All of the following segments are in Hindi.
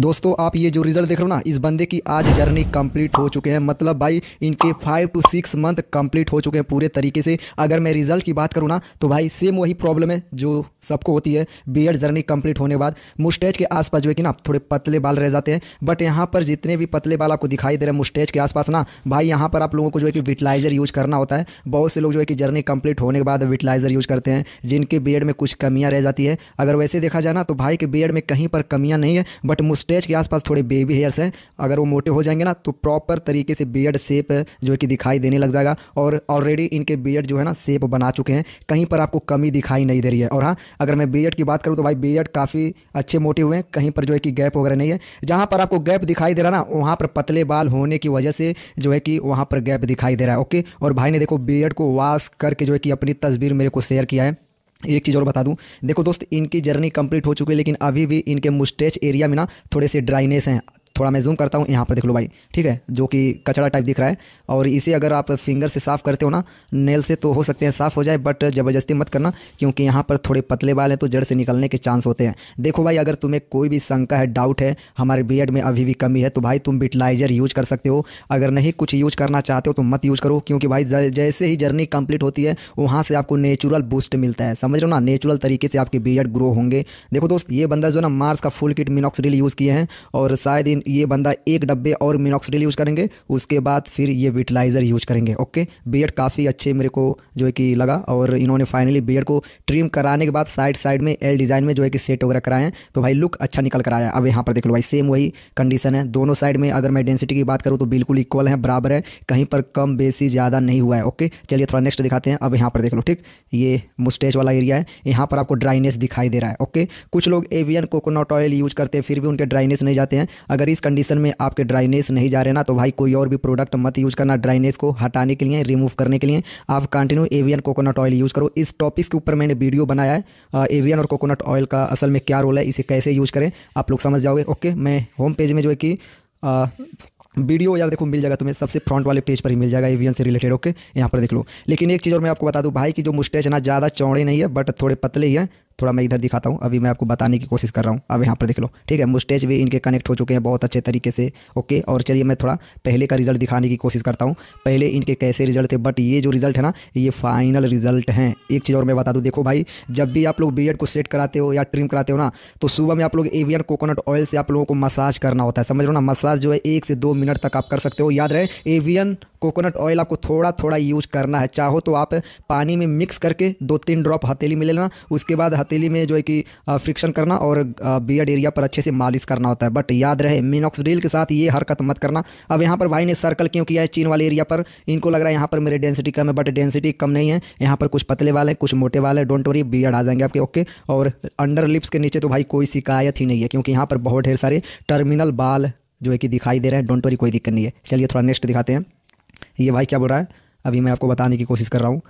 दोस्तों आप ये जो रिजल्ट देख रहे हो ना इस बंदे की आज जर्नी कंप्लीट हो चुके हैं मतलब भाई इनके five to six month complete हो चुके हैं पूरे तरीके से अगर मैं रिजल्ट की बात करूँ ना तो भाई सेम वही प्रॉब्लम है जो सबको होती है बी जर्नी कंप्लीट होने के बाद मुस्टेज के आसपास जो है कि ना थोड़े पतले बाल रह जाते हैं बट यहाँ पर जितने भी पतले बाल आपको दिखाई दे रहे हैं मुस्टेज के आसपास ना भाई यहाँ पर आप लोगों को जो है कि विटलाइज़र यूज करना होता है बहुत से लोग जो है कि जर्नी कंप्लीट होने के बाद विटलाइज़र यूज करते हैं जिनके बी में कुछ कमियाँ रह जाती है अगर वैसे देखा जाए ना तो भाई के बी में कहीं पर कमियाँ नहीं है बट मुस्ट स्टेज के आसपास थोड़े बेबी हेयर्स हैं अगर वो मोटे हो जाएंगे ना तो प्रॉपर तरीके से बियड शेप जो है कि दिखाई देने लग जाएगा और ऑलरेडी इनके बियड जो है ना शेप बना चुके हैं कहीं पर आपको कमी दिखाई नहीं दे रही है और हाँ अगर मैं बियड की बात करूँ तो भाई बियड काफ़ी अच्छे मोटे हुए हैं कहीं पर जो है कि गैप वगैरह नहीं है जहाँ पर आपको गैप दिखाई दे रहा ना वहाँ पर पतले बाल होने की वजह से जो है कि वहाँ पर गैप दिखाई दे रहा है ओके और भाई ने देखो बियड को वॉश करके जो है कि अपनी तस्वीर मेरे को शेयर किया है एक चीज़ और बता दूं देखो दोस्त इनकी जर्नी कंप्लीट हो चुकी है लेकिन अभी भी इनके मुस्टेच एरिया में ना थोड़े से ड्राइनेस हैं थोड़ा मैं जूम करता हूँ यहाँ पर देख लो भाई ठीक है जो कि कचरा टाइप दिख रहा है और इसे अगर आप फिंगर से साफ़ करते हो ना नेल से तो हो सकते हैं साफ़ हो जाए बट ज़बरदस्ती मत करना क्योंकि यहाँ पर थोड़े पतले बाल हैं तो जड़ से निकलने के चांस होते हैं देखो भाई अगर तुम्हें कोई भी शंका है डाउट है हमारे बी में अभी भी कमी है तो भाई तुम बिटलाइजर यूज कर सकते हो अगर नहीं कुछ यूज करना चाहते हो तो मत यूज करो क्योंकि भाई जैसे ही जर्नी कम्प्लीट होती है वहाँ से आपको नेचुरल बूस्ट मिलता है समझ लो ना नेचुरल तरीके से आपके बी ग्रो होंगे देखो दोस्त ये बंदा जो ना मार्स का फुल किट मिनॉक्सिडिल यूज़ किए हैं और शायद इन ये बंदा एक डब्बे और मिनॉक्सडिल यूज़ करेंगे उसके बाद फिर ये विटलाइज़र यूज करेंगे ओके बियड काफ़ी अच्छे मेरे को जो है कि लगा और इन्होंने फाइनली बियड को ट्रिम कराने के बाद साइड साइड में एल डिज़ाइन में जो है कि सेट वगैरह कराए हैं तो भाई लुक अच्छा निकल कर आया अब यहाँ पर देख लो भाई सेम वही कंडीशन है दोनों साइड में अगर मैं डेंसिटी की बात करूँ तो बिल्कुल इक्वल है बराबर है कहीं पर कम बेसी ज़्यादा नहीं हुआ है ओके चलिए थोड़ा नेक्स्ट दिखाते हैं अब यहाँ पर देख लो ठीक ये मुस्टेज वाला एरिया है यहाँ पर आपको ड्राइनेस दिखाई दे रहा है ओके कुछ लोग एवियन कोकोनट ऑयल यूज करते हैं फिर भी उनके ड्राइनेस नहीं जाते हैं अगर इस इस कंडीशन में आपके ड्राइनेस नहीं जा रहे ना तो भाई कोई और भी प्रोडक्ट मत यूज़ करना ड्राइनेस को हटाने के लिए रिमूव करने के लिए आप कंटिन्यू एवियन कोकोनट ऑयल यूज़ करो इस टॉपिक के ऊपर मैंने वीडियो बनाया है एवियन और कोकोनट ऑयल का असल में क्या रोल है इसे कैसे यूज़ करें आप लोग समझ जाओगे ओके मैं होम पेज में जो है कि वीडियो यार देखो मिल जाएगा तुम्हें सबसे फ्रंट वाले पेज पर ही मिल जाएगा एवियन से रिलेटेड ओके यहाँ पर देख लो लेकिन एक चीज़ और मैं आपको बता दूँ भाई की जो मुस्टेच है ना ज़्यादा चौड़े नहीं है बट थोड़े पतले ही हैं थोड़ा मैं इधर दिखाता हूँ अभी मैं आपको बताने की कोशिश कर रहा हूँ अब यहाँ पर देख लो ठीक है मुस्टेज भी इनके कनेक्ट हो चुके हैं बहुत अच्छे तरीके से ओके और चलिए मैं थोड़ा पहले का रिजल्ट दिखाने की कोशिश करता हूँ पहले इनके कैसे रिजल्ट थे बट ये जो रिजल्ट है ना ये फाइनल रिजल्ट हैं एक चीज़ और मैं बता दूँ देखो भाई जब भी आप लोग बी को सेट कराते हो या ट्रिम कराते हो ना तो सुबह में आप लोग एवियन कोकोनट ऑयल से आप लोगों को मसाज करना होता है समझ लो ना मसाज जो है एक से दो मिनट तक आप कर सकते हो याद रहे एवियन कोकोनट ऑयल आपको थोड़ा थोड़ा यूज करना है चाहो तो आप पानी में मिक्स करके दो तीन ड्रॉप हथेली में ले लेना उसके बाद हथेली में जो है कि फ्रिक्शन करना और बियड एरिया पर अच्छे से मालिश करना होता है बट याद रहे मिनॉक्सडील के साथ ये हरकत मत करना अब यहाँ पर भाई ने सर्कल क्यों किया है चीन वाले एरिया पर इनको लग रहा है यहाँ पर मेरी डेंसिटी कम है बट डेंसिटी कम नहीं है यहाँ पर कुछ पतले वाले कुछ मोटे वाले डोंट वरी बियड आ जाएंगे आपके ओके और अंडर लिप्स के नीचे तो भाई कोई शिकायत ही नहीं है क्योंकि यहाँ पर बहुत ढेर सारे टर्मिनल बाल जो है कि दिखाई दे रहे हैं डोंट वरी कोई दिक्कत नहीं है चलिए थोड़ा नेक्स्ट दिखाते हैं ये भाई क्या बोल रहा है अभी मैं आपको बताने की कोशिश कर रहा हूँ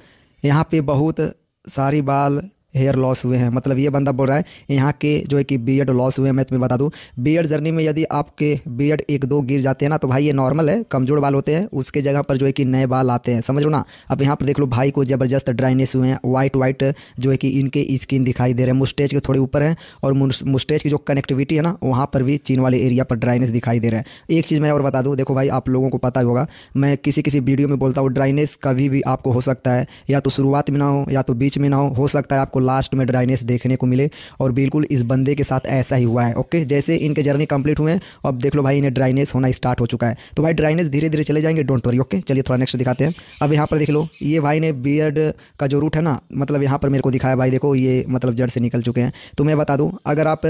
यहाँ पे बहुत सारी बाल हेयर लॉस हुए हैं मतलब ये बंदा बोल रहा है यहाँ के जो है कि बी लॉस हुए हैं मैं तुम्हें बता दूँ बी जर्नी में यदि आपके बी एक दो गिर जाते हैं ना तो भाई ये नॉर्मल है कमजोर बाल होते हैं उसके जगह पर जो है कि नए बाल आते हैं समझ लो ना अब यहाँ पर देख लो भाई को ज़बरदस्त ड्राइनेस हुए हैं वाइट वाइट जो है कि इनके स्किन दिखाई दे रहे हैं मुस्टेज के थोड़े ऊपर हैं और मुस्टेज की जो कनेक्टिविटी है ना वहाँ पर भी चीन वाले एरिया पर ड्राइनेस दिखाई दे रहे हैं एक चीज़ मैं और बता दूँ देखो भाई आप लोगों को पता होगा मैं किसी किसी वीडियो में बोलता हूँ ड्राइनेस कभी भी आपको हो सकता है या तो शुरुआत में ना हो या तो बीच में ना हो सकता है आपको लास्ट में ड्राइनेस देखने को मिले और बिल्कुल इस बंदे के साथ ऐसा ही हुआ है ओके जैसे इनके जर्नी कंप्लीट हुए हैं अब देख लो भाई इन्हें ड्राइनेस होना स्टार्ट हो चुका है तो भाई ड्राइनेस धीरे धीरे चले जाएंगे डोंट वरी ओके चलिए थोड़ा नेक्स्ट दिखाते हैं अब यहाँ पर देख लो ये भाई ने बियर्ड का जो रूट है ना मतलब यहाँ पर मेरे को दिखाया भाई देखो ये मतलब जड़ से निकल चुके हैं तो मैं बता दूँ अगर आप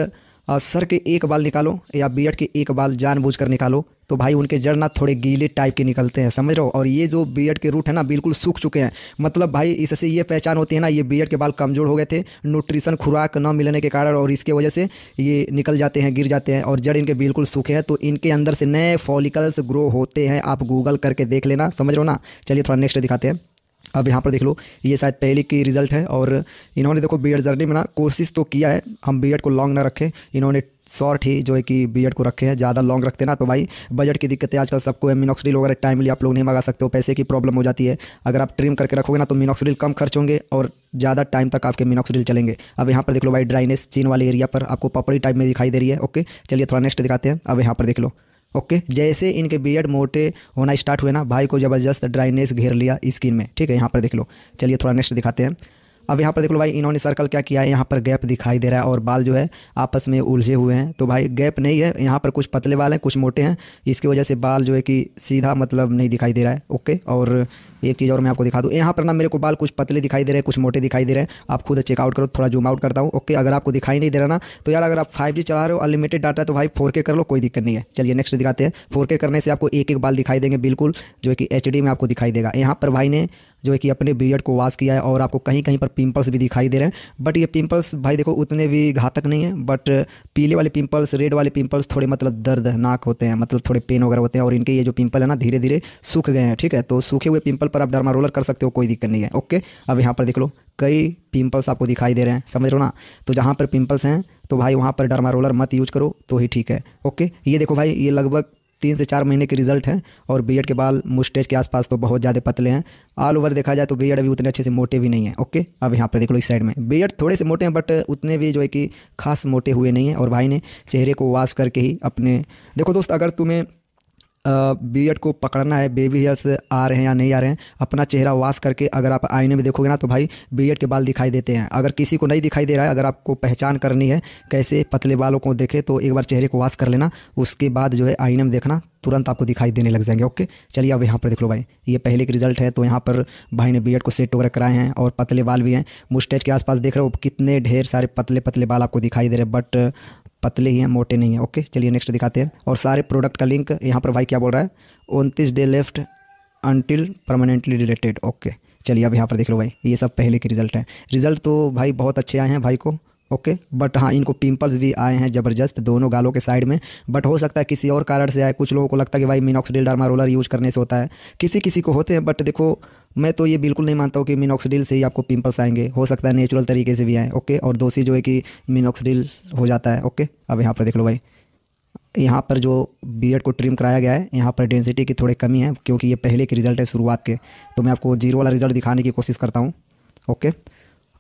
सर के एक बाल निकालो या बियड के एक बाल जानबूझकर निकालो तो भाई उनके जड़ ना थोड़े गीले टाइप के निकलते हैं समझ रहे हो और ये जो बियड के रूट है ना बिल्कुल सूख चुके हैं मतलब भाई इससे ये पहचान होती है ना ये बियड के बाल कमज़ोर हो गए थे न्यूट्रिशन खुराक न मिलने के कारण और इसके वजह से ये निकल जाते हैं गिर जाते हैं और जड़ इनके बिल्कुल सूखे हैं तो इनके अंदर से नए फॉलिकल्स ग्रो होते हैं आप गूगल करके देख लेना समझ रहे हो ना चलिए थोड़ा नेक्स्ट दिखाते हैं अब यहाँ पर देख लो ये शायद पहले की रिजल्ट है और इन्होंने देखो बी एड जर्नी में ना कोशिश तो किया है हम बी को लॉन्ग ना रखें इन्होंने शॉर्ट ही जो है कि बी को रखे हैं ज़्यादा लॉन्ग रखते ना तो भाई बजट की दिक्कतें आजकल सबको है मिनॉक्सडील वगैरह टाइमली आप लोग नहीं मंगा सकते हो पैसे की प्रॉब्लम हो जाती है अगर आप ट्रिम करके रखोगे ना तो मिनॉक्सडील कम खर्च होंगे और ज़्यादा टाइम तक आपके मिनॉक्सडील चलेंगे अब यहाँ पर देख लो भाई ड्राइनेस चीन वाले एरिया पर आपको पपड़ी टाइप में दिखाई दे रही है ओके चलिए थोड़ा नेक्स्ट दिखाते हैं अब यहाँ पर देख लो ओके जैसे इनके बियड मोटे होना स्टार्ट हुए ना भाई को ज़बरदस्त ड्राइनेस घेर लिया स्किन में ठीक है यहाँ पर देख लो चलिए थोड़ा नेक्स्ट दिखाते हैं अब यहाँ पर देख लो भाई इन्होंने सर्कल क्या किया है यहाँ पर गैप दिखाई दे रहा है और बाल जो है आपस में उलझे हुए हैं तो भाई गैप नहीं है यहाँ पर कुछ पतले बाल हैं कुछ मोटे हैं इसकी वजह से बाल जो है कि सीधा मतलब नहीं दिखाई दे रहा है ओके और एक चीज़ और मैं आपको दिखा दूँ यहाँ पर ना मेरे को बाल कुछ पतले दिखाई दे रहे हैं कुछ मोटे दिखाई दे रहे हैं आप खुद चेकआउट करो थोड़ा जूम आउट करता हूँ ओके अगर आपको दिखाई नहीं दे रहा ना तो यार अगर आप फाइव चला रहे हो अनलिमिटेड डाटा तो भाई फोर कर लो कोई दिक्कत नहीं है चलिए नेक्स्ट दिखाते हैं फोर करने से आपको एक एक बाल दिखाई देंगे बिल्कुल जो कि एच में आपको दिखाई देगा यहाँ पर भाई ने जो है कि अपने बियड को वॉश किया है और आपको कहीं कहीं पर पिंपल्स भी दिखाई दे रहे हैं बट ये पिंपल्स भाई देखो उतने भी घातक नहीं है बट पीले वाले पिंपल्स रेड वाले पिंपल्स थोड़े मतलब दर्दनाक होते हैं मतलब थोड़े पेन वगैरह होते हैं और इनके ये जो पिंपल है ना धीरे धीरे सूख गए हैं ठीक है तो सूखे हुए पिंपल पर आप डरमा रोलर कर सकते हो कोई दिक्कत नहीं है ओके अब यहाँ पर देख लो कई पिंपल्स आपको दिखाई दे रहे हैं समझ लो ना तो जहाँ पर पिंपल्स हैं तो भाई वहाँ पर डरमा रोलर मत यूज करो तो ही ठीक है ओके ये देखो भाई ये लगभग तीन से चार महीने के रिजल्ट हैं और बी के बाल मुस्टेज के आसपास तो बहुत ज़्यादा पतले हैं ऑल ओवर देखा जाए तो बी अभी उतने अच्छे से मोटे भी नहीं है ओके अब यहाँ पर देख लो इस साइड में बी थोड़े से मोटे हैं बट उतने भी जो है कि खास मोटे हुए नहीं हैं और भाई ने चेहरे को वाश करके ही अपने देखो दोस्त अगर तुम्हें बीएड को पकड़ना है बेबी हेयर्स आ रहे हैं या नहीं आ रहे हैं अपना चेहरा वाश करके अगर आप आईने में देखोगे ना तो भाई बीएड के बाल दिखाई देते हैं अगर किसी को नहीं दिखाई दे रहा है अगर आपको पहचान करनी है कैसे पतले बालों को देखे तो एक बार चेहरे को वाश कर लेना उसके बाद जो है आईने में देखना तुरंत आपको दिखाई देने लग जाएंगे ओके चलिए अब यहाँ पर देख लो भाई ये पहले के रिजल्ट है तो यहाँ पर भाई ने एड को सेट वगैरह कराए हैं और पतले बाल भी हैं मुस्टेज के आसपास देख रहे हो कितने ढेर सारे पतले पतले बाल आपको दिखाई दे रहे हैं बट पतले ही हैं मोटे नहीं हैं ओके चलिए नेक्स्ट दिखाते हैं और सारे प्रोडक्ट का लिंक यहाँ पर भाई क्या बोल रहा है उनतीस day left until permanently related okay चलिए अब यहाँ पर देख लो भाई ये सब पहले के रिजल्ट हैं रिजल्ट तो भाई बहुत अच्छे आए हैं भाई को ओके बट हाँ इनको पिंपल्स भी आए हैं ज़बरदस्त दोनों गालों के साइड में बट हो सकता है किसी और कारण से आए कुछ लोगों को लगता है कि भाई मिनॉक्सडील डरमा रोलर यूज़ करने से होता है किसी किसी को होते हैं बट देखो मैं तो ये बिल्कुल नहीं मानता हूँ कि मिनॉक्सडील से ही आपको पिंपल्स आएंगे हो सकता है नेचुरल तरीके से भी आए ओके और दोषी जो है कि मिनॉक्सडील हो जाता है ओके अब यहाँ पर देख लो भाई यहाँ पर जो बीएड को ट्रिम कराया गया है यहाँ पर डेंसिटी की थोड़ी कमी है क्योंकि ये पहले के रिज़ल्ट है शुरुआत के तो मैं आपको जीरो वाला रिज़ल्ट दिखाने की कोशिश करता हूँ ओके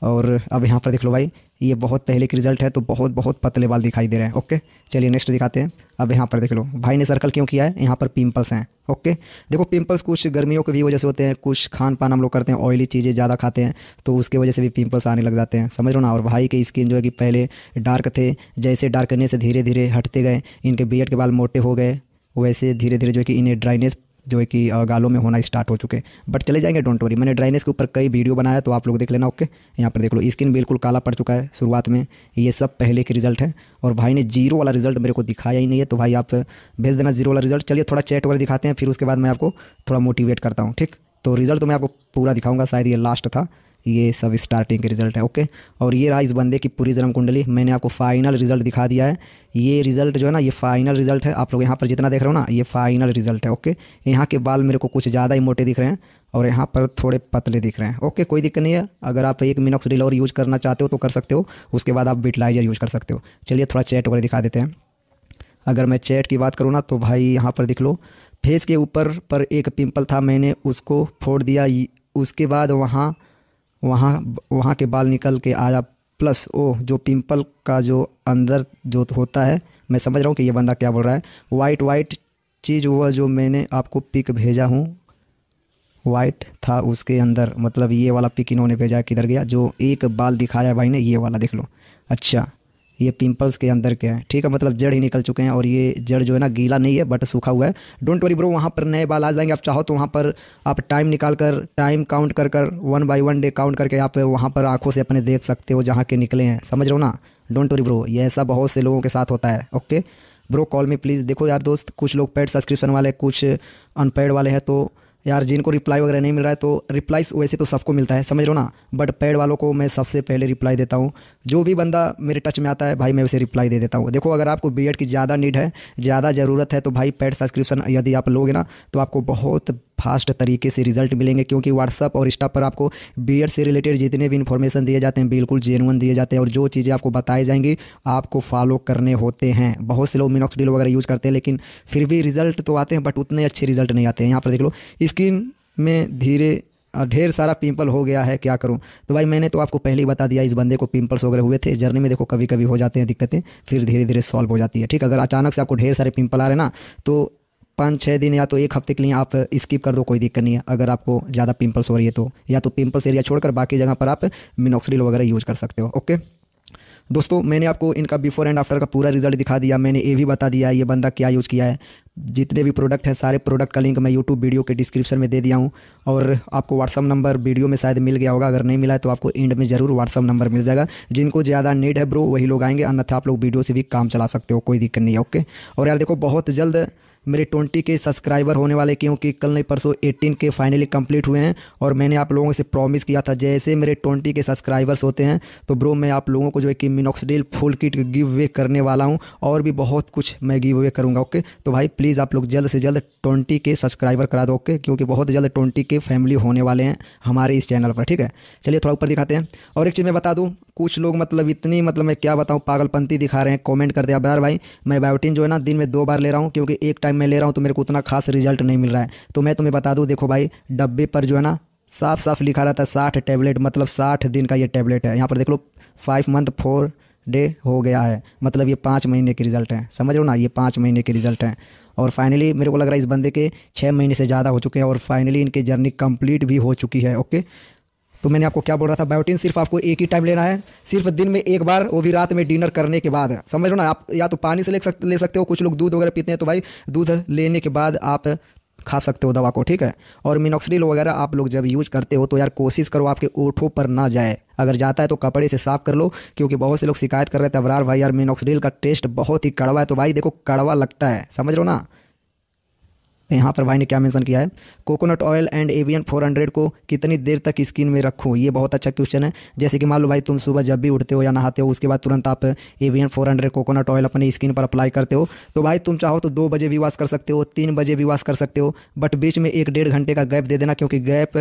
और अब यहाँ पर देख लो भाई ये बहुत पहले के रिजल्ट है तो बहुत बहुत पतले बाल दिखाई दे रहे हैं ओके चलिए नेक्स्ट दिखाते हैं अब यहाँ पर देख लो भाई ने सर्कल क्यों किया है यहाँ पर पिंपल्स हैं ओके देखो पिंपल्स कुछ गर्मियों के भी वजह से होते हैं कुछ खान पान हम लोग करते हैं ऑयली चीज़ें ज़्यादा खाते हैं तो उसके वजह से भी पिम्पल्स आने लग जाते हैं समझ लो ना और भाई की स्किन जो है कि पहले डार्क थे जैसे डार्क करने से धीरे धीरे हटते गए इनके बियड के बाल मोटे हो गए वैसे धीरे धीरे जो कि इन्हें ड्राइनेस जो है कि गालों में होना स्टार्ट हो चुके हैं बट चले जाएंगे डोंट वरी मैंने ड्राइनेस के ऊपर कई वीडियो बनाया तो आप लोग देख लेना ओके यहाँ पर देख लो स्किन बिल्कुल काला पड़ चुका है शुरुआत में ये सब पहले के रिजल्ट है और भाई ने जीरो वाला रिजल्ट मेरे को दिखाया ही नहीं है तो भाई आप भेज देना जीरो वाला रिजल्ट चलिए थोड़ा चैट वगैरह दिखाते हैं फिर उसके बाद मैं आपको थोड़ा मोटिवेट करता हूँ ठीक तो रिजल्ट तो मैं आपको पूरा दिखाऊंगा शायद ये लास्ट था ये सब स्टार्टिंग के रिज़ल्ट है ओके और ये रहा इस बंदे की पूरी जन्म कुंडली मैंने आपको फाइनल रिज़ल्ट दिखा दिया है ये रिज़ल्ट जो है ना ये फाइनल रिज़ल्ट है आप लोग यहाँ पर जितना देख रहे हो ना ये फाइनल रिज़ल्ट है ओके यहाँ के बाल मेरे को कुछ ज़्यादा ही मोटे दिख रहे हैं और यहाँ पर थोड़े पतले दिख रहे हैं ओके कोई दिक्कत नहीं है अगर आप एक मिनोक्स और यूज़ करना चाहते हो तो कर सकते हो उसके बाद आप बिटलाइजर यूज़ कर सकते हो चलिए थोड़ा चैट वगैरह दिखा देते हैं अगर मैं चैट की बात करूँ ना तो भाई यहाँ पर दिख लो फेस के ऊपर पर एक पिंपल था मैंने उसको फोड़ दिया उसके बाद वहाँ वहाँ वहाँ के बाल निकल के आया प्लस ओ जो पिंपल का जो अंदर जो होता है मैं समझ रहा हूँ कि ये बंदा क्या बोल रहा है वाइट वाइट चीज़ वह जो मैंने आपको पिक भेजा हूँ वाइट था उसके अंदर मतलब ये वाला पिक इन्होंने भेजा किधर गया जो एक बाल दिखाया भाई ने ये वाला देख लो अच्छा ये पिंपल्स के अंदर के हैं ठीक है मतलब जड़ ही निकल चुके हैं और ये जड़ जो है ना गीला नहीं है बट सूखा हुआ है डोंट वरी ब्रो वहाँ पर नए बाल आ जाएंगे आप चाहो तो वहाँ पर आप टाइम निकाल कर टाइम काउंट कर कर one by one day count करके आप वहाँ पर आंखों से अपने देख सकते हो जहाँ के निकले हैं समझ रहे हो ना डोंट वरी ब्रो ये ऐसा बहुत से लोगों के साथ होता है ओके ब्रो कॉल में प्लीज़ देखो यार दोस्त कुछ लोग पेड सब्सक्रिप्शन वाले कुछ अनपेड वाले हैं तो यार जिनको रिप्लाई वगैरह नहीं मिल रहा है तो रिप्लाई वैसे तो सबको मिलता है समझ लो ना बट पैड वालों को मैं सबसे पहले रिप्लाई देता हूँ जो भी बंदा मेरे टच में आता है भाई मैं उसे रिप्लाई दे देता हूँ देखो अगर आपको बी की ज़्यादा नीड है ज़्यादा ज़रूरत है तो भाई पैड सब्सक्रिप्शन यदि आप लोगे ना तो आपको बहुत फास्ट तरीके से रिजल्ट मिलेंगे क्योंकि व्हाट्सअप और इंस्टा पर आपको बी से रिलेटेड जितने भी इन्फॉर्मेशन दिए जाते हैं बिल्कुल जेनुअन दिए जाते हैं और जो चीज़ें आपको बताई जाएंगी आपको फॉलो करने होते हैं बहुत से लोग मिनोक्स वगैरह यूज़ करते हैं लेकिन फिर भी रिजल्ट तो आते हैं बट उतने अच्छे रिजल्ट नहीं आते हैं यहाँ पर देख लो इस स्किन में धीरे ढेर सारा पिंपल हो गया है क्या करूं तो भाई मैंने तो आपको पहले ही बता दिया इस बंदे को पिंपल्स वगैरह हुए थे जर्नी में देखो कभी कभी हो जाते हैं दिक्कतें फिर धीरे धीरे सॉल्व हो जाती है ठीक अगर अचानक से आपको ढेर सारे पिंपल आ रहे ना तो पाँच छः दिन या तो एक हफ्ते के लिए आप स्किप कर दो कोई दिक्कत नहीं है अगर आपको ज़्यादा पिंपल्स हो रही है तो या तो पिंपल्स एरिया छोड़कर बाकी जगह पर आप मिनोक्सिडिल वगैरह यूज़ कर सकते हो ओके दोस्तों मैंने आपको इनका बिफोर एंड आफ्टर का पूरा रिजल्ट दिखा दिया मैंने ये भी बता दिया ये बंदा क्या यूज़ किया है जितने भी प्रोडक्ट हैं सारे प्रोडक्ट का लिंक मैं यूट्यूब वीडियो के डिस्क्रिप्शन में दे दिया हूँ और आपको व्हाट्सअप नंबर वीडियो में शायद मिल गया होगा अगर नहीं मिला है तो आपको एंड में ज़रूर व्हाट्सअप नंबर मिल जाएगा जिनको ज़्यादा नीड है ब्रो वही लोग आएंगे अन्यथा आप लोग वीडियो से भी काम चला सकते हो कोई दिक्कत नहीं है ओके और यार देखो बहुत जल्द मेरे ट्वेंटी के सब्सक्राइबर होने वाले क्योंकि कल नहीं परसों एटीन के फाइनली कंप्लीट हुए हैं और मैंने आप लोगों से प्रॉमिस किया था जैसे मेरे ट्वेंटी के सब्सक्राइबर्स होते हैं तो ब्रो मैं आप लोगों को जो है कि minoxidil full kit give away करने वाला हूँ और भी बहुत कुछ मैं गिव अवे करूँगा ओके तो भाई प्लीज़ आप लोग जल्द से जल्द ट्वेंटी के सब्सक्राइबर करा दो ओके क्योंकि बहुत जल्द ट्वेंटी के फैमिली होने वाले हैं हमारे इस चैनल पर ठीक है चलिए थोड़ा ऊपर दिखाते हैं और एक चीज़ मैं बता दूँ कुछ लोग मतलब इतनी मतलब मैं क्या बताऊँ पागलपंती दिखा रहे हैं कॉमेंट करते हैं बार भाई मैं बायोटिन जो है ना दिन में दो बार ले रहा हूँ क्योंकि एक टाइम मैं ले रहा हूँ तो मेरे को उतना खास रिजल्ट नहीं मिल रहा है तो मैं तुम्हें बता दूँ देखो भाई डब्बे पर जो है ना साफ साफ लिखा रहता है साठ टैबलेट मतलब साठ दिन का ये टैबलेट है यहाँ पर देख लो फाइव मंथ फोर डे हो गया है मतलब ये पाँच महीने के रिज़ल्ट हैं समझ लो ना ये पाँच महीने के रिज़ल्ट हैं और फाइनली मेरे को लग रहा है इस बंदे के छः महीने से ज़्यादा हो चुके हैं और फाइनली इनकी जर्नी कंप्लीट भी हो चुकी है ओके तो मैंने आपको क्या बोल रहा था बायोटिन सिर्फ आपको एक ही टाइम लेना है सिर्फ दिन में एक बार वो भी रात में डिनर करने के बाद समझ लो ना आप या तो पानी से ले सकते ले सकते हो कुछ लोग दूध वगैरह पीते हैं तो भाई दूध लेने के बाद आप खा सकते हो दवा को ठीक है और मिनोक्सिडिल वगैरह आप लोग जब यूज़ करते हो तो यार कोशिश करो आपके ओठों पर ना जाए अगर जाता है तो कपड़े से साफ कर लो क्योंकि बहुत से लोग शिकायत कर रहे थे अबरार भाई यार मिनोक्सिडिल का टेस्ट बहुत ही कड़वा है तो भाई देखो कड़वा लगता है समझ लो ना यहाँ पर भाई ने क्या मेंशन किया है कोकोनट ऑयल एंड एवियन 400 को कितनी देर तक स्किन में रखूँ ये बहुत अच्छा क्वेश्चन है जैसे कि मान लो भाई तुम सुबह जब भी उठते हो या नहाते हो उसके बाद तुरंत आप एवियन 400 कोकोनट ऑयल अपनी स्किन पर अप्लाई करते हो तो भाई तुम चाहो तो दो बजे भी वॉश कर सकते हो तीन बजे भी वॉश कर सकते हो बट बीच में एक डेढ़ घंटे का गैप दे देना क्योंकि गैप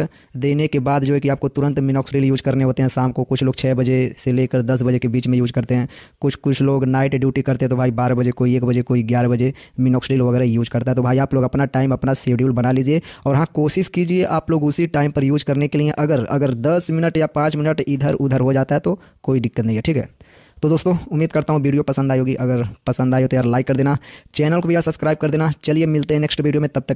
देने के बाद जो है कि आपको तुरंत मिनॉक्सरिल यूज़ करने होते हैं शाम को कुछ लोग छः बजे से लेकर दस बजे के बीच में यूज करते हैं कुछ कुछ लोग नाइट ड्यूटी करते हैं तो भाई बारह बजे कोई एक बजे कोई ग्यारह बजे मिनॉक्सरिल वगैरह यूज करता है तो भाई आप लोग अपना टाइम अपना शेड्यूल बना लीजिए और हाँ कोशिश कीजिए आप लोग उसी टाइम पर यूज करने के लिए अगर अगर दस मिनट या पाँच मिनट इधर उधर हो जाता है तो कोई दिक्कत नहीं है ठीक है तो दोस्तों उम्मीद करता हूँ वीडियो पसंद आई होगी अगर पसंद आई हो तो यार लाइक कर देना चैनल को भी यार सब्सक्राइब कर देना चलिए मिलते हैं नेक्स्ट वीडियो में तब तक